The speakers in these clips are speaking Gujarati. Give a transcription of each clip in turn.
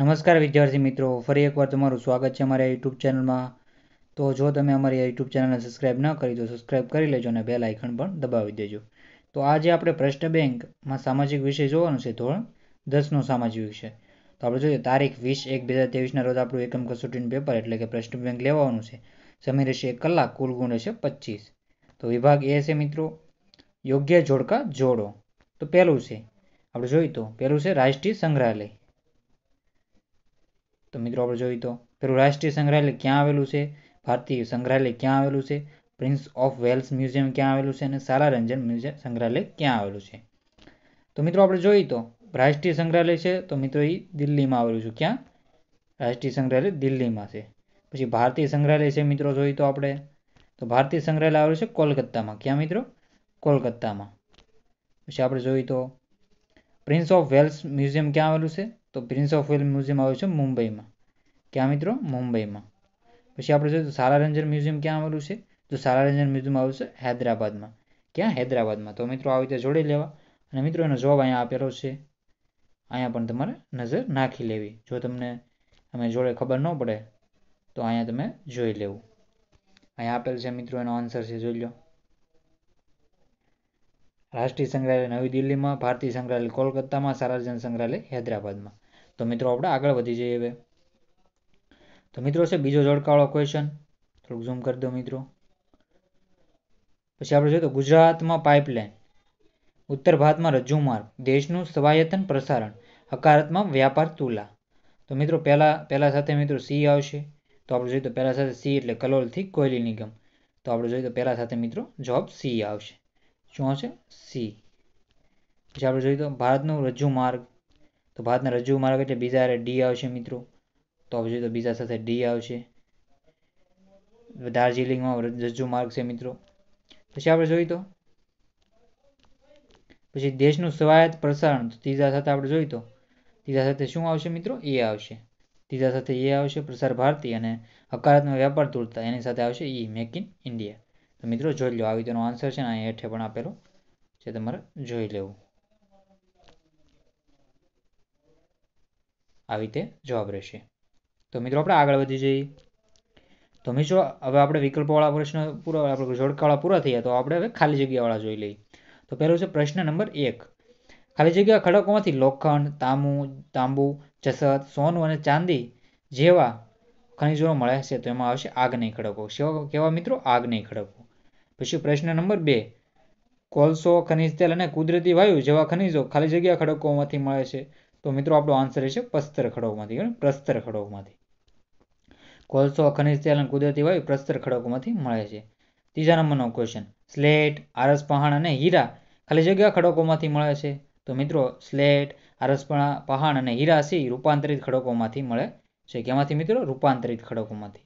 નમસ્કાર વિદ્યાર્થી મિત્રો ફરી એકવાર તમારું સ્વાગત છે અમારી યુટ્યુબ ચેનલમાં તો જો તમે અમારી યુટ્યુબ ચેનલને સબસ્ક્રાઈબ ન કરી તો સબસ્ક્રાઇબ કરી લેજો અને બેલ આઇકન પણ દબાવી દેજો તો આજે આપણે પ્રશ્ન બેંકમાં સામાજિક વિષય જોવાનો છે ધોરણ દસનો સામાજિક વિષય તો આપણે જોઈએ તારીખ વીસ એક બે હજાર તેવીસના રોજ આપણું એકમ કસોટીનું પેપર એટલે કે પ્રશ્ન બેંક લેવાનું છે સમય રહેશે એક કલાક કુલ ગુણ રહેશે પચીસ તો વિભાગ એ છે મિત્રો યોગ્ય જોડકા જોડો તો પહેલું છે આપણે જોઈએ તો પહેલું છે રાષ્ટ્રીય સંગ્રહાલય તો મિત્રો આપણે જોઈએ તો પેલું રાષ્ટ્રીય સંગ્રહાલય ક્યાં આવેલું છે ભારતીય સંગ્રહાલય ક્યાં આવેલું છે પ્રિન્સ ઓફ વેલ્સ મ્યુઝિયમ ક્યાં આવેલું છે અને રંજન મ્યુઝિયમ સંગ્રહાલય ક્યાં આવેલું છે તો મિત્રો આપણે જોઈએ તો રાષ્ટ્રીય સંગ્રહાલય છે તો મિત્રો એ દિલ્હીમાં આવેલું છે ક્યાં રાષ્ટ્રીય સંગ્રહાલય દિલ્હીમાં છે પછી ભારતીય સંગ્રહાલય છે મિત્રો જોઈએ તો આપણે તો ભારતીય સંગ્રહાલય આવેલું છે કોલકાતામાં ક્યાં મિત્રો કોલકાતામાં પછી આપણે જોઈએ તો પ્રિન્સ ઓફ વેલ્સ મ્યુઝિયમ ક્યાં આવેલું છે તો પ્રિન્સ ઓફ વેલ મ્યુઝિયમ આવ્યું છે મુંબઈમાં ક્યાં મિત્રો મુંબઈમાં પછી આપણે જોઈએ તો સાલારંજન મ્યુઝિયમ ક્યાં આવેલું છે તો સાલારંજન મ્યુઝિયમ આવ્યું છે હૈદરાબાદમાં ક્યાં હૈદરાબાદમાં તો મિત્રો આવી રીતે જોડી લેવા અને મિત્રો એનો જવાબ અહીંયા આપેલો છે અહીંયા પણ તમારે નજર નાખી લેવી જો તમને અમે જોડે ખબર ન પડે તો અહીંયા તમે જોઈ લેવું અહીંયા આપેલ છે મિત્રો એનો આન્સર છે જોઈ લો રાષ્ટ્રીય સંગ્રહાલય નવી દિલ્હીમાં ભારતીય સંગ્રહાલય કોલકાતામાં સાર્વજનિક સંગ્રહાલય હૈદરાબાદમાં તો મિત્રો આપણે આગળ વધી જઈએ હવે તો મિત્રો છે બીજો જળકાળો ક્વેશ્ચન થોડુંક ઝૂમ કરી દો મિત્રો પછી આપણે જોઈએ તો ગુજરાતમાં પાઇપલાઇન ઉત્તર ભારતમાં રજ્જુ માર્ગ દેશનું સ્વાયતન પ્રસારણ હકારાત્મક વ્યાપાર તુલા તો મિત્રો પહેલા પહેલા સાથે મિત્રો સી આવશે તો આપણે જોઈએ તો પહેલા સાથે સી એટલે કલોલથી કોયલી નિગમ તો આપણે જોઈએ તો પહેલાં સાથે મિત્રો જવાબ સી આવશે શું આવશે સી પછી આપણે જોઈએ તો ભારતનું રજ્જુ માર્ગ તો ભારતના રજૂ માર્ગ એટલે બીજા હારે ડી આવશે મિત્રો તો હવે તો બીજા સાથે ડી આવશે દાર્જિલિંગમાં રજૂ માર્ગ છે મિત્રો પછી આપણે જોઈએ તો પછી દેશનું સ્વાયત્ત પ્રસારણ ત્રીજા સાથે આપણે જોઈએ તો ત્રીજા સાથે શું આવશે મિત્રો એ આવશે ત્રીજા સાથે એ આવશે પ્રસાર ભારતી અને હકારાત્મક વ્યાપાર તૂટતા એની સાથે આવશે ઈ મેક ઇન ઇન્ડિયા તો મિત્રો જોઈ લો આવી તેનો આન્સર છે ને અહીં હેઠે પણ આપેલો છે તમારે જોઈ લેવું આવી રીતે જવાબ રહેશે તો મિત્રો આપણે આગળ વધી જઈએ તો મિત્રો હવે આપણે વિકલ્પવાળા પ્રશ્ન પૂરા આપણે જોડકાવાળા પૂરા થયા તો આપણે હવે ખાલી જગ્યાવાળા જોઈ લઈએ તો પહેલો છે પ્રશ્ન નંબર એક ખાલી જગ્યા ખડકોમાંથી લોખંડ તાંબુ તાંબુ જસત સોનું અને ચાંદી જેવા ખનિજો મળે છે તો એમાં આવશે આગ્નેય ખડકો કેવા મિત્રો આગ્નેય ખડકો પછી પ્રશ્ન નંબર બે કોલસો ખનિજ તેલ અને કુદરતી વાયુ જેવા ખનિજો ખાલી જગ્યા ખડકોમાંથી મળે છે તો મિત્રો આપણો આન્સર છે પસ્તર ખડકોમાંથી પ્રસ્તર ખડકોમાંથી કોલસો ખનિજ તેલ અને કુદરતી વાયુ પ્રસ્તર ખડકોમાંથી મળે છે ત્રીજા નંબરનો ક્વેશ્ચન સ્લેટ આરસ પહાણ અને હીરા ખાલી જગ્યા ખડકોમાંથી મળે છે તો મિત્રો સ્લેટ આરસપણા પહાણ અને હીરા સી રૂપાંતરિત ખડકોમાંથી મળે છે કેમાંથી મિત્રો રૂપાંતરિત ખડકોમાંથી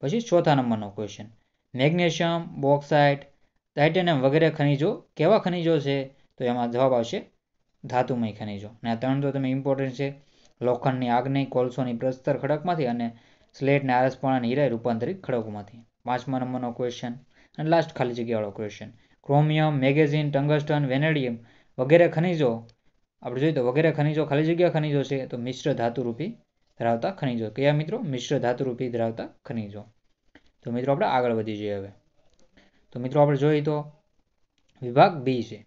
પછી ચોથા નંબરનો ક્વેશ્ચન મેગ્નેશિયમ બોક્સાઇટ ટાઇટેનિયમ વગેરે ખનિજો કેવા ખનિજો છે તો એમાં જવાબ આવશે ધાતુમય ખનિજો અને આ ત્રણ તો તમે ઇમ્પોર્ટન્ટ છે લોખંડની આગ્નેય કોલસોની પ્રસ્તર ખડકમાંથી અને સ્લેટને આરસપણ હીરા રૂપાંતરિત ખડકોમાંથી પાંચમા નંબરનો ક્વેશ્ચન અને લાસ્ટ ખાલી જગ્યાવાળો question chromium magazine tungsten vanadium વગેરે ખનિજો આપણે જોઈએ તો વગેરે ખનિજો ખાલી જગ્યા ખનિજો છે તો મિશ્ર ધાતુરૂપી ધરાવતા ખનિજો કયા મિત્રો મિશ્ર ધાતુરૂપી ધરાવતા ખનિજો તો મિત્રો આપણે આગળ વધી જઈએ હવે તો મિત્રો આપણે જોઈએ તો વિભાગ બી છે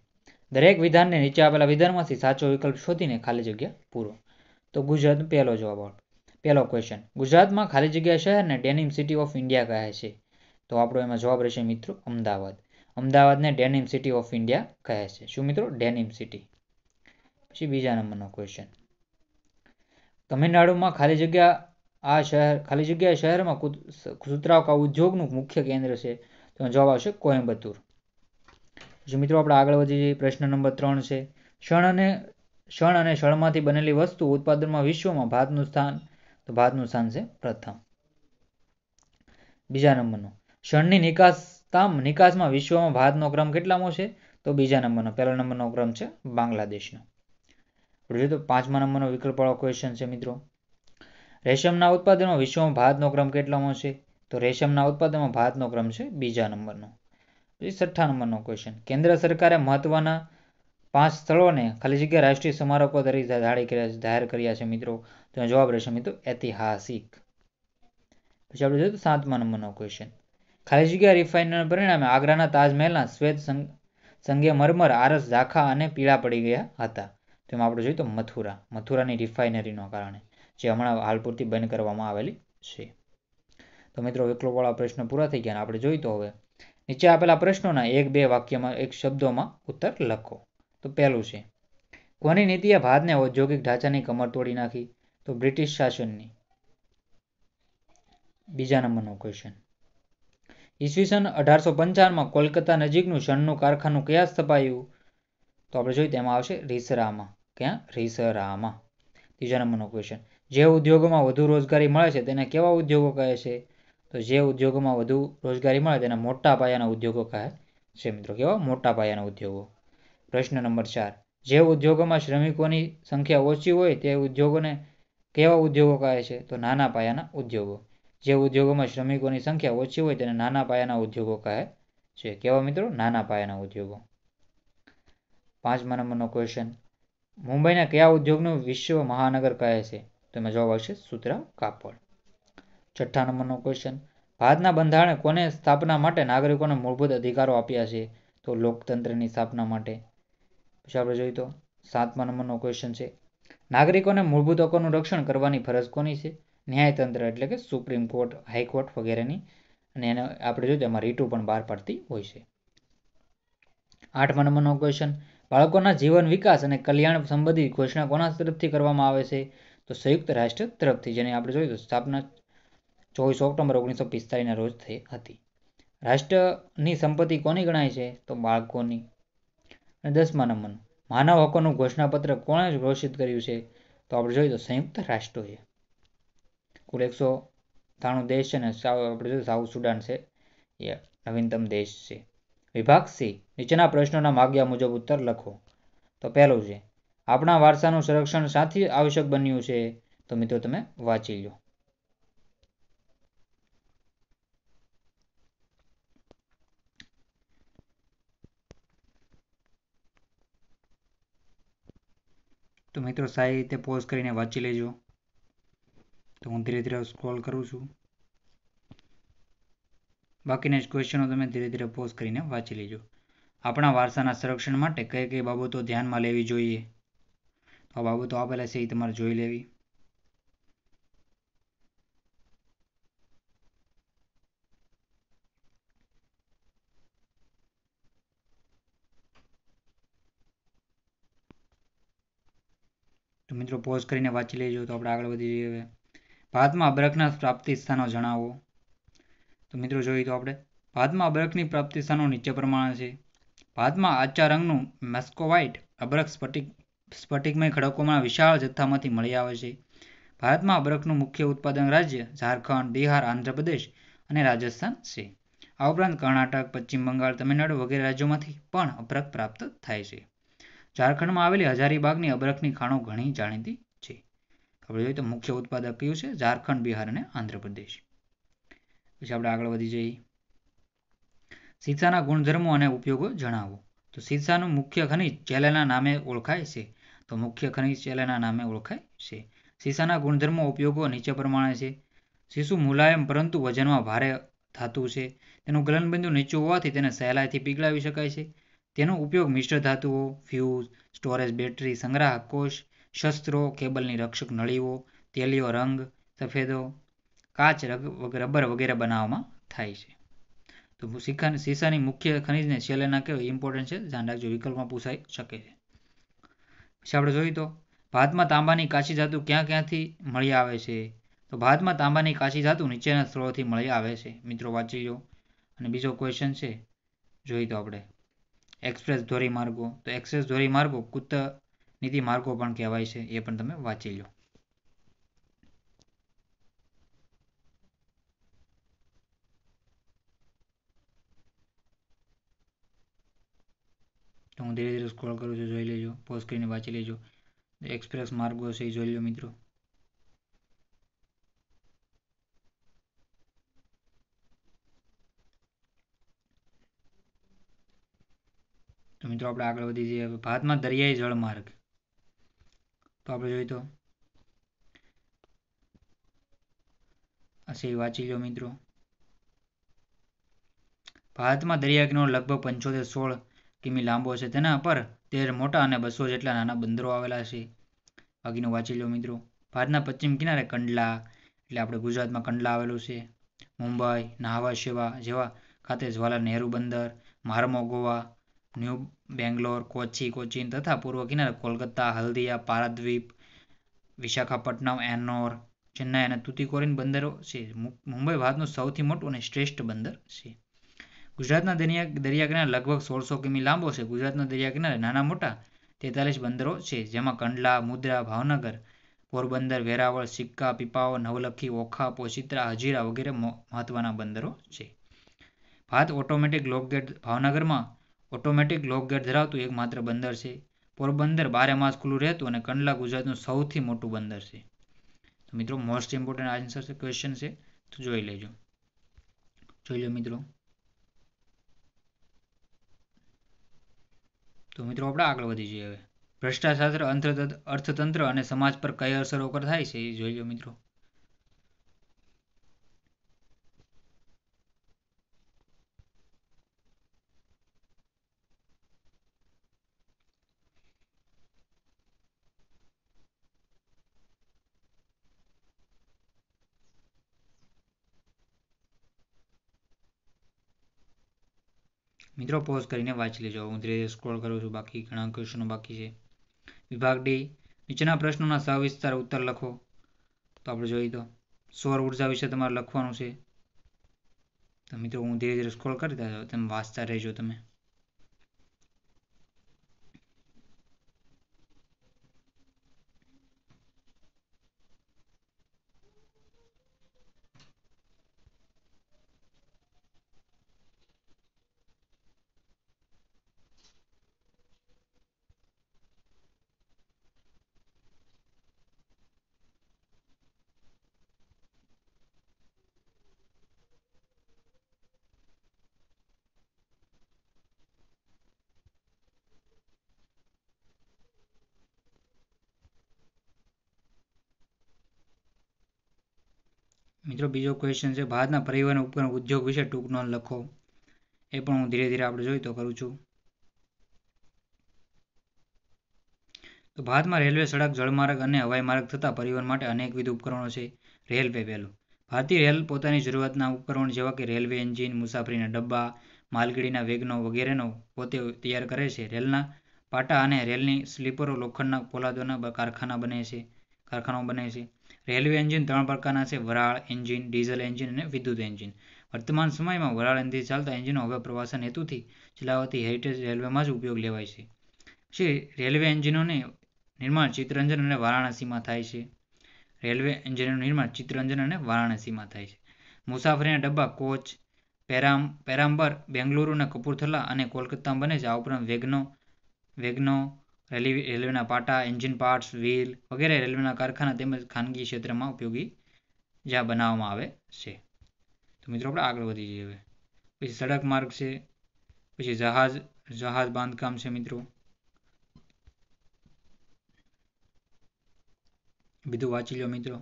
દરેક વિધાનને નીચે આપેલા વિધાનમાંથી સાચો વિકલ્પ શોધીને ખાલી જગ્યા પૂરો તો ગુજરાતનો પહેલો જવાબ આવડો પહેલો ક્વેશ્ચન ગુજરાતમાં ખાલી જગ્યા શહેરને ડેનિમ સિટી ઓફ ઇન્ડિયા કહે છે તો આપણો એમાં જવાબ રહેશે મિત્રો અમદાવાદ અમદાવાદને ડેનિમ સિટી ઓફ ઇન્ડિયા કહે છે શું મિત્રો ડેનિમ સિટી પછી બીજા નંબરનો ક્વેશ્ચન તમિલનાડુમાં ખાલી જગ્યા આ શહેર ખાલી જગ્યા શહેરમાં સુતરાવ કા ઉદ્યોગનું મુખ્ય કેન્દ્ર છે તો જવાબ આવશે કોઈમ્બતુર પછી મિત્રો આપણે આગળ વધીએ પ્રશ્ન નંબર ત્રણ છે શણ અને શણ અને શણમાંથી બનેલી વસ્તુ ઉત્પાદનમાં વિશ્વમાં ભારતનું સ્થાન તો ભારતનું સ્થાન છે પ્રથમ બીજા નંબરનો શણની નિકાસતામ નિકાસમાં વિશ્વમાં ભારતનો ક્રમ કેટલામો છે તો બીજા નંબરનો પહેલો નંબરનો ક્રમ છે બાંગ્લાદેશનો જોઈએ તો પાંચમા નંબરનો વિકલ્પવાળો ક્વેશ્ચન છે મિત્રો રેશમના ઉત્પાદનમાં વિશ્વમાં ભારતનો ક્રમ કેટલામો છે તો રેશમના ઉત્પાદનમાં ભારતનો ક્રમ છે બીજા નંબરનો પછી સઠ્ઠાણુંમનો ક્વેશ્ચન કેન્દ્ર સરકારે મહત્વના પાંચ સ્થળોને ખાલી જગ્યા રાષ્ટ્રીય સ્મારકો તરીકે જાહેર કર્યા છે મિત્રો તેનો જવાબ રહેશે મિત્રો ઐતિહાસિક પછી આપણે જોયું સાતમા નંબરનો ક્વેશ્ચન ખાલી જગ્યા રિફાઇનરના પરિણામે આગ્રાના તાજમહેલના શ્વેત સંગે મરમર આરસ ઝાખા અને પીળા પડી ગયા હતા તેમાં આપણે જોયું તો મથુરા મથુરાની રિફાઇનરીનો કારણે જે હમણાં હાલ પૂરતી બંધ કરવામાં આવેલી છે તો મિત્રો એકલોવાળા પ્રશ્ન પૂરા થઈ ગયા આપણે જોઈ તો હવે નીચે આપેલા પ્રશ્નોના એક બે વાક્યમાં એક શબ્દોમાં ઉત્તર લખો તો પહેલું છે કોની નીતિએ ભારતને ઔદ્યોગિક ઢાંચાની કમર તોડી નાખી તો બ્રિટિશ શાસનની બીજા નંબરનો ક્વેશ્ચન ઈસવીસન અઢારસો પંચાવનમાં કોલકાતા નજીકનું શણનું કારખાનું ક્યાં સ્થપાયું તો આપણે જોઈએ તેમાં આવશે રીસરામાં ક્યાં રીસરામાં ત્રીજા નંબરનો ક્વેશ્ચન જે ઉદ્યોગોમાં વધુ રોજગારી મળે છે તેને કેવા ઉદ્યોગો કહે છે તો જે ઉદ્યોગોમાં વધુ રોજગારી મળે તેના મોટા પાયાના ઉદ્યોગો કહે છે મિત્રો કેવા મોટા પાયાના ઉદ્યોગો પ્રશ્ન નંબર ચાર જે ઉદ્યોગોમાં શ્રમિકોની સંખ્યા ઓછી હોય તે ઉદ્યોગોને કેવા ઉદ્યોગો કહે છે તો નાના પાયાના ઉદ્યોગો જે ઉદ્યોગોમાં શ્રમિકોની સંખ્યા ઓછી હોય તેને નાના પાયાના ઉદ્યોગો કહે છે કેવા મિત્રો નાના પાયાના ઉદ્યોગો પાંચમા નંબરનો ક્વેશ્ચન મુંબઈના કયા ઉદ્યોગનું વિશ્વ મહાનગર કહે છે તો એમાં જવાબ આવશે સૂત્રા કાપડ છઠ્ઠા નંબરનો ક્વેશ્ચન ભારતના બંધારણે કોને સ્થાપના માટે નાગરિકોને મૂળભૂત અધિકારો આપ્યા છે તો લોકતંત્રની સ્થાપના માટે પછી આપણે જોઈએ તો સાતમા નંબરનો ક્વેશ્ચન છે નાગરિકોને મૂળભૂત હકોનું રક્ષણ કરવાની ફરજ કોની છે ન્યાયતંત્ર એટલે કે સુપ્રીમ કોર્ટ હાઈકોર્ટ વગેરેની અને એને આપણે જોઈએ એમાં રીટુ પણ બહાર પાડતી હોય છે આઠમા નંબરનો ક્વેશ્ચન બાળકોના જીવન વિકાસ અને કલ્યાણ સંબંધી ઘોષણા કોના તરફથી કરવામાં આવે છે તો સંયુક્ત રાષ્ટ્ર તરફથી જેની આપણે જોઈએ તો સ્થાપના ચોવીસ ઓક્ટોબર ઓગણીસો પિસ્તાળીસના રોજ થઈ હતી રાષ્ટ્રની સંપત્તિ કોની ગણાય છે તો બાળકોની અને દસમા નંબરનું માનવ હકોનું ઘોષણાપત્ર કોણે ઘોષિત કર્યું છે તો આપણે જોઈએ તો સંયુક્ત રાષ્ટ્રોએ કુલ એકસો ત્રાણું દેશ છે ને આપણે જોઈએ સાઉથ સુડાન છે એ નવીનતમ દેશ છે વિભાગ સી નીચેના પ્રશ્નોના માગ્યા મુજબ ઉત્તર લખો તો પહેલું છે આપણા વારસાનું સંરક્ષણ સાથી આવશ્યક બન્યું છે તો મિત્રો તમે વાંચી લો તો મિત્રો સારી રીતે પોઝ કરીને વાંચી લેજો તો હું ધીરે ધીરે સ્ક્રોલ કરું છું બાકીના જ ક્વેશ્ચનો તમે ધીરે ધીરે પોઝ કરીને વાંચી લેજો આપણા વારસાના સંરક્ષણ માટે કઈ કઈ બાબતો ધ્યાનમાં લેવી જોઈએ આ બાબતો આપેલા છે એ તમારે જોઈ લેવી તો મિત્રો પોઝ કરીને વાંચી લેજો તો આપણે આગળ વધી જઈએ ભારતમાં અબરખના પ્રાપ્તિ સ્થાનો જણાવો તો મિત્રો જોઈએ તો આપણે ભારતમાં અબરખની પ્રાપ્તિ સ્થાનો નીચે પ્રમાણે છે ભારતમાં આચા રંગનું મેસ્કોવાઇટ અબરખ સ્ફટિક સ્ફટિકમય ખડકોમાં વિશાળ જથ્થામાંથી મળી આવે છે ભારતમાં અબરખનું મુખ્ય ઉત્પાદન રાજ્ય ઝારખંડ બિહાર આંધ્રપ્રદેશ અને રાજસ્થાન છે આ ઉપરાંત કર્ણાટક પશ્ચિમ બંગાળ તમિલનાડુ વગેરે રાજ્યોમાંથી પણ અબરખ પ્રાપ્ત થાય છે ઝારખંડમાં આવેલી હજારીબાગની અબરખની ખાણો ઘણી જાણીતી છે આપણે જોઈએ તો મુખ્ય ઉત્પાદક કયું છે ઝારખંડ બિહાર અને આંધ્રપ્રદેશ પછી આપણે આગળ વધી જઈએ સીસાના ગુણધર્મો અને ઉપયોગો જણાવો તો સીસાનું મુખ્ય ખનિજ ચેલેના નામે ઓળખાય છે તો મુખ્ય ખનિજ ચેલેના નામે ઓળખાય છે સીસાના ગુણધર્મો ઉપયોગો નીચે પ્રમાણે છે શીશુ મુલાયમ પરંતુ વજનમાં ભારે થતું છે તેનું ગલનબિંદુ નીચું હોવાથી તેને સહેલાઈથી પીગળાવી શકાય છે તેનો ઉપયોગ મિશ્ર ધાતુઓ ફ્યુઝ સ્ટોરેજ બેટરી સંગ્રાહક કોષ શસ્ત્રો કેબલની રક્ષક નળીઓ તેલીઓ રંગ સફેદો કાચ રબર વગેરે બનાવવામાં થાય છે તો સિક્કા શીશાની મુખ્ય ખનિજને શેલેના કેવું ઇમ્પોર્ટન્ટ છે ધ્યાન રાખજો વિકલ્પમાં પૂછાઈ શકે છે પછી આપણે જોઈએ તો ભારતમાં તાંબાની કાચી ધાતુ ક્યાં ક્યાંથી મળી આવે છે તો ભારતમાં તાંબાની કાચી ધાતુ નીચેના સ્થળોથી મળી આવે છે મિત્રો વાંચી લો અને બીજો ક્વેશ્ચન છે જોઈ તો આપણે એક્સપ્રેસ ધોરીમાર્ગો તો એક્સપ્રેસ ધોરીમાર્ગો કુત નીતિ માર્ગો પણ કહેવાય છે એ પણ તમે વાંચી લો તો હું ધીરે ધીરે સ્ક્રોલ કરું છું જોઈ લેજો પોઝ કરીને વાંચી લેજો એક્સપ્રેસ માર્ગો છે એ જોઈ લો મિત્રો તો મિત્રો આપણે આગળ વધી જઈએ હવે ભારતમાં દરિયાઈ જળમાર્ગ તો આપણે જોઈએ તો હશે વાંચી લો મિત્રો ભારતમાં દરિયા કિનારો લગભગ પંચોતેર સોળ કિમી લાંબો છે તેના પર તેર મોટા અને બસો જેટલા નાના બંદરો આવેલા છે બાકીનું વાંચી લો મિત્રો ભારતના પશ્ચિમ કિનારે કંડલા એટલે આપણે ગુજરાતમાં કંડલા આવેલું છે મુંબઈ નાહવા સેવા જેવા ખાતે જવાહરલાલ નહેરુ બંદર મારમો ગોવા ન્યૂ બેંગ્લોર કોચી કોચીન તથા પૂર્વ કિનારે કોલકાતા હલ્દીયા પારાદ્વીપ વિશાખાપટ્ટનમ એનોર ચેન્નાઈ અને તુતીકોરીન બંદરો છે મુંબઈ ભારતનું સૌથી મોટું અને શ્રેષ્ઠ બંદર છે ગુજરાતના દરિયા દરિયા લગભગ સોળસો કિમી લાંબો છે ગુજરાતના દરિયા નાના મોટા તેતાલીસ બંદરો છે જેમાં કંડલા મુદ્રા ભાવનગર પોરબંદર વેરાવળ સિક્કા પીપાઓ નવલખી ઓખા પોચિત્રા હજીરા વગેરે મહત્વના બંદરો છે ભારત ઓટોમેટિક લોકગેટ ભાવનગરમાં ઓટોમેટિક લોક લોકગેટ ધરાવતું એકમાત્ર બંદર છે પોરબંદર બારે માસ ખુલ્લું રહેતું અને કંડલા ગુજરાતનું સૌથી મોટું બંદર છે તો મિત્રો મોસ્ટ ઇમ્પોર્ટન્ટ આન્સર છે ક્વેશ્ચન છે તો જોઈ લેજો જોઈ લો મિત્રો તો મિત્રો આપણે આગળ વધી જઈએ હવે ભ્રષ્ટાચાર અર્થતંત્ર અને સમાજ પર કઈ અસરો પર થાય છે એ જોઈ લો મિત્રો મિત્રો પોઝ કરીને વાંચી લેજો હું ધીરે ધીરે સ્ક્રોલ કરું છું બાકી ઘણા ક્વેશ્ચનો બાકી છે વિભાગ ડી નીચેના પ્રશ્નોના સવિસ્તાર ઉત્તર લખો તો આપણે જોઈએ તો સૌર ઉર્જા વિશે તમારે લખવાનું છે તો મિત્રો હું ધીરે ધીરે સ્ક્રોલ કરી દેજો તમે વાંચતા રહેજો તમે મિત્રો બીજો ક્વેશ્ચન છે ભારતના પરિવહન ઉપકરણ ઉદ્યોગ વિશે ટૂંકનો લખો એ પણ હું ધીરે ધીરે આપણે જોઈ તો કરું છું તો ભારતમાં રેલવે સડક જળમાર્ગ અને હવાઈ માર્ગ થતાં પરિવહન માટે અનેકવિધ ઉપકરણો છે રેલવે પહેલું ભારતીય રેલ પોતાની જરૂરિયાતના ઉપકરણ જેવા કે રેલવે એન્જિન મુસાફરીના ડબ્બા માલગીડીના વેગનો વગેરેનો પોતે તૈયાર કરે છે રેલના પાટા અને રેલની સ્લીપરો લોખંડના પોલાદોના કારખાના બને છે કારખાનાઓ બને છે રેલવે એન્જિન ત્રણ પ્રકારના છે વરાળ એન્જિન ડીઝલ એન્જિન અને વિદ્યુત એન્જિન વર્તમાન સમયમાં વરાળ એન્જિન ચાલતા એન્જિનો હવે પ્રવાસન હેતુથી ચલાવાતી હેરિટેજ રેલવેમાં જ ઉપયોગ લેવાય છે જે રેલવે એન્જિનોને નિર્માણ ચિત્રરંજન અને વારાણસીમાં થાય છે રેલવે એન્જિનોનું નિર્માણ ચિત્તરંજન અને વારાણસીમાં થાય છે મુસાફરીના ડબ્બા કોચ પેરામ પેરામ્બર બેંગલુરુ અને કપૂરથલા અને કોલકાતામાં બને છે આ ઉપરાંત વેગનો વેગનો રેલી રેલવેના પાટા એન્જિન પાર્ટ્સ વ્હીલ વગેરે રેલવેના કારખાના તેમજ ખાનગી ક્ષેત્રમાં ઉપયોગી જ્યાં બનાવવામાં આવે છે તો મિત્રો આપણે આગળ વધી જઈએ હવે પછી સડક માર્ગ છે પછી જહાજ જહાજ બાંધકામ છે મિત્રો બીજું વાંચી લો મિત્રો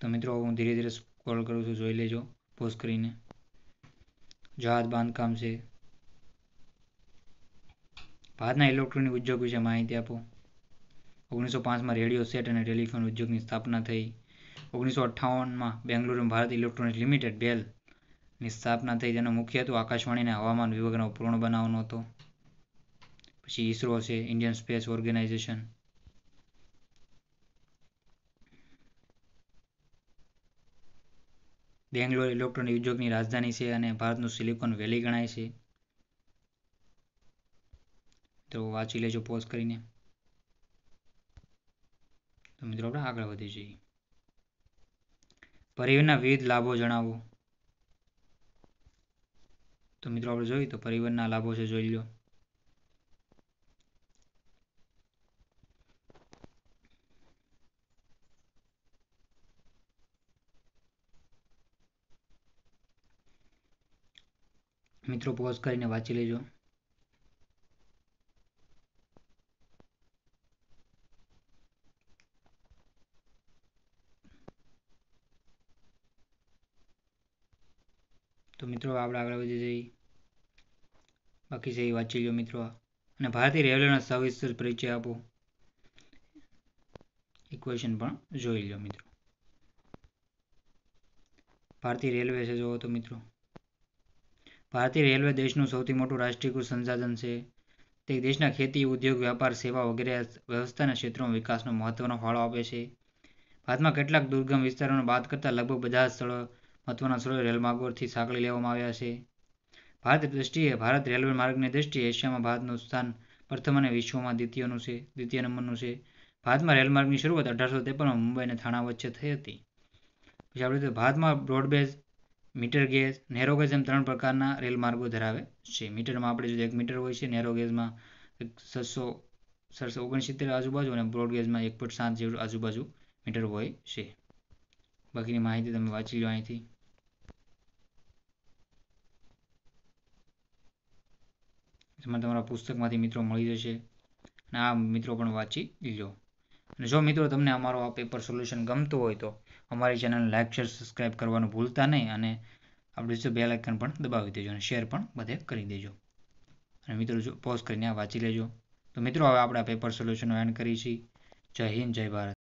તો મિત્રો હું ધીરે ધીરે સ્ક્રોલ કરું છું જોઈ લેજો પોઝ કરીને જહાજ બાંધકામ છે ભારતના ઇલેક્ટ્રોનિક ઉદ્યોગ વિશે માહિતી આપો ઓગણીસો પાંચમાં રેડિયો સેટ અને ટેલિફોન ઉદ્યોગની સ્થાપના થઈ ઓગણીસો અઠ્ઠાવનમાં બેંગલુરુ ભારત ઇલેક્ટ્રોનિક લિમિટેડ બેલની સ્થાપના થઈ તેનો મુખ્ય હેતુ આકાશવાણીને હવામાન વિભાગનો પૂર્ણ બનાવવાનો હતો પછી ઇસરો છે Indian space organisation Bangalore electronic ઉદ્યોગની રાજધાની છે અને ભારતનું સિલિકોન વેલી ગણાય છે તો વાંચી લેજો પોઝ કરીને તો મિત્રો આપણે આગળ વધી જઈએ પરિવહનના વિવિધ લાભો જણાવો તો મિત્રો આપણે જોઈએ તો પરિવહનના લાભો છે જોઈ લો મિત્રો પોઝ કરીને વાંચી લેજો તો મિત્રો આપણે આગળ વધી જઈએ બાકી છે એ વાંચી લો મિત્રો અને ભારતીય રેલવેના સવિસ્તૃત પરિચય આપો એ ક્વેશ્ચન પણ જોઈ લો મિત્રો ભારતીય રેલવે છે જોવો તો મિત્રો ભારતીય રેલવે દેશનું સૌથી મોટું રાષ્ટ્રીયકૃત સંસાધન છે તે દેશના ખેતી ઉદ્યોગ વ્યાપાર સેવા વગેરે વ્યવસ્થાના ક્ષેત્રોમાં વિકાસનો મહત્વનો ફાળો આપે છે ભારતમાં કેટલાક દુર્ગમ વિસ્તારોને બાદ કરતાં લગભગ બધા જ સ્થળો મહત્વના સ્થળોએ રેલમાર્ગોથી સાંકળી લેવામાં આવ્યા છે ભારત દ્રષ્ટિએ ભારત રેલવે માર્ગની દ્રષ્ટિએ એશિયામાં ભારતનું સ્થાન પ્રથમ અને વિશ્વમાં દ્વિતીયનું છે દ્વિતીય નંબરનું છે ભારતમાં રેલમાર્ગની શરૂઆત અઢારસો ત્રેપનમાં મુંબઈ અને થાણા વચ્ચે થઈ હતી પછી આપણે ભારતમાં broad gauge metre gauge narrow gauge એમ ત્રણ પ્રકારના રેલ માર્ગો ધરાવે છે મીટરમાં આપણે જોઈએ એક મીટર હોય છે નેરો ગેજમાં છસો સડસો ઓગણસિત્તેર આજુબાજુ અને બ્રોડ ગેજમાં એક પોઈન્ટ સાત જેવું આજુબાજુ મીટર હોય છે બાકીની માહિતી તમે વાંચી લો અહીંથી જેમાં તમારા પુસ્તકમાંથી મિત્રો મળી જશે અને આ મિત્રો પણ વાંચી લો અને જો મિત્રો તમને અમારો આ પેપર સોલ્યુશન ગમતું હોય તો અમારી ચેનલ લાઇક શેર સબસ્ક્રાઇબ કરવાનું ભૂલતા નહીં અને આપણે જો બે લાઇકન પણ દબાવી દેજો અને શેર પણ બધે કરી દેજો અને મિત્રો જો પોઝ કરીને આ વાંચી લેજો તો મિત્રો હવે આપણે પેપર સોલ્યુશન એન્ડ કરી છીએ જય હિન્દ જય ભારત